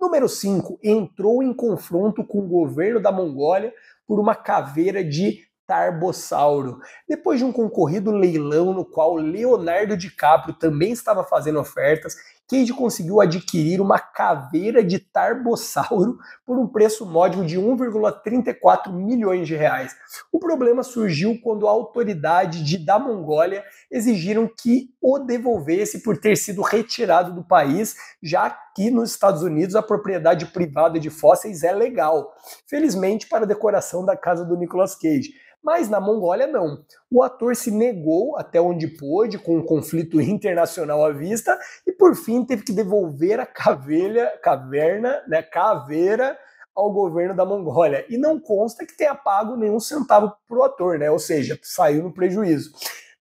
Número 5, entrou em confronto com o governo da Mongólia por uma caveira de Tarbossauro. Depois de um concorrido leilão no qual Leonardo DiCaprio também estava fazendo ofertas Cage conseguiu adquirir uma caveira de Tarbossauro por um preço módico de 1,34 milhões de reais. O problema surgiu quando a autoridade de, da Mongólia exigiram que o devolvesse por ter sido retirado do país, já que nos Estados Unidos a propriedade privada de fósseis é legal. Felizmente para a decoração da casa do Nicolas Cage mas na Mongólia não. O ator se negou até onde pôde, com o um conflito internacional à vista, por fim, teve que devolver a caveira, caverna, né, caveira ao governo da Mongólia. E não consta que tenha pago nenhum centavo para o ator, né? Ou seja, saiu no prejuízo.